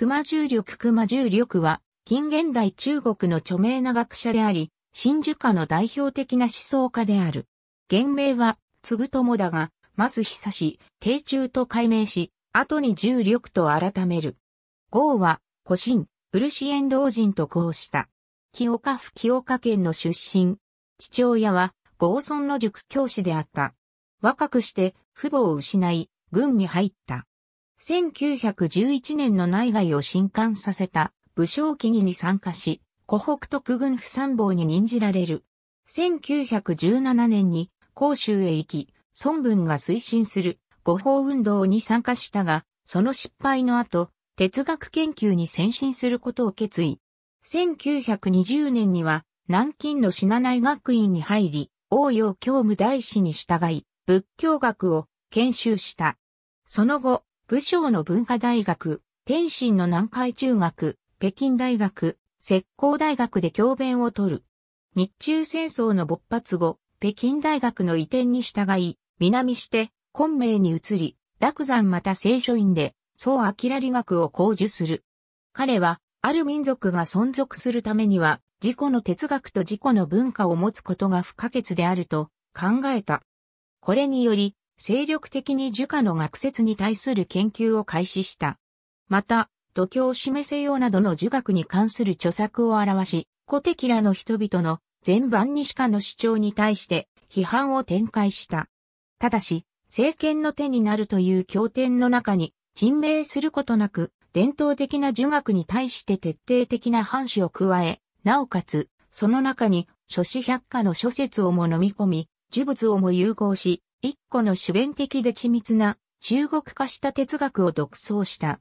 熊重力熊重力は、近現代中国の著名な学者であり、真珠家の代表的な思想家である。原名は、つぐともだが、ます久し、定中と改名し、後に重力と改める。豪は、古神、エン老人とこうした。清岡府清岡県の出身。父親は、豪村の塾教師であった。若くして、父母を失い、軍に入った。1911年の内外を震撼させた武将起義に参加し、湖北特軍不参謀に任じられる。1917年に甲州へ行き、孫文が推進する五法運動に参加したが、その失敗の後、哲学研究に先進することを決意。1920年には南京の品内学院に入り、応用教務大使に従い、仏教学を研修した。その後、武将の文化大学、天津の南海中学、北京大学、石膏大学で教鞭を取る。日中戦争の勃発後、北京大学の移転に従い、南して、昆明に移り、楽山また清書院で、宋明理学を講授する。彼は、ある民族が存続するためには、自己の哲学と自己の文化を持つことが不可欠であると考えた。これにより、精力的に儒家の学説に対する研究を開始した。また、度胸を示せようなどの儒学に関する著作を表し、古敵らの人々の全般にしかの主張に対して批判を展開した。ただし、政権の手になるという経典の中に、陳明することなく、伝統的な儒学に対して徹底的な反視を加え、なおかつ、その中に、諸子百科の諸説をも飲み込み、呪物をも融合し、一個の主弁的で緻密な中国化した哲学を独創した。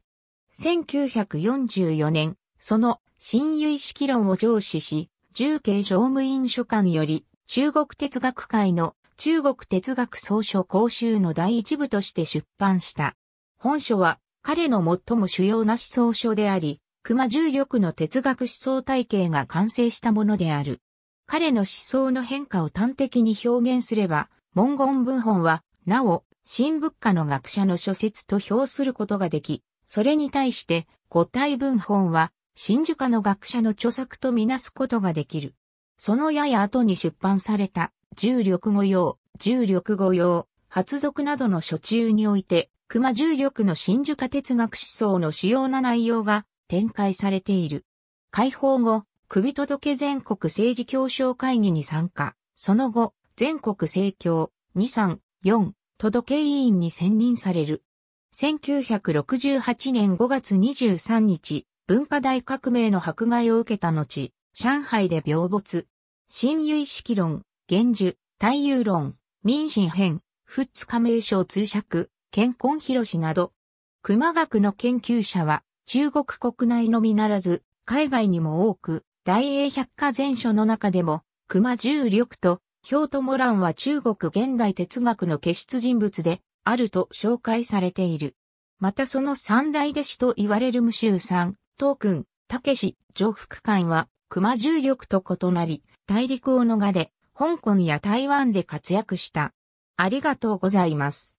1944年、その新由意識論を上司し、重慶常務院書館より中国哲学界の中国哲学総書講習の第一部として出版した。本書は彼の最も主要な思想書であり、熊重力の哲学思想体系が完成したものである。彼の思想の変化を端的に表現すれば、文言文本は、なお、新仏家の学者の諸説と評することができ、それに対して、五体文本は、新儒家の学者の著作とみなすことができる。そのやや後に出版された、重力語用、重力語用、発俗などの書中において、熊重力の新儒家哲学思想の主要な内容が展開されている。解放後、首届全国政治協商会議に参加。その後、全国政教234届け委員に選任される。1968年5月23日、文化大革命の迫害を受けた後、上海で病没。新由意識論、源樹、対遊論、民進編、津加盟省通釈、健康広しなど、熊学の研究者は、中国国内のみならず、海外にも多く、大英百科全書の中でも、熊重力と京都モランは中国現代哲学の傑出人物であると紹介されている。またその三大弟子と言われる無臭さん、東君、武志、上福官は熊重力と異なり、大陸を逃れ、香港や台湾で活躍した。ありがとうございます。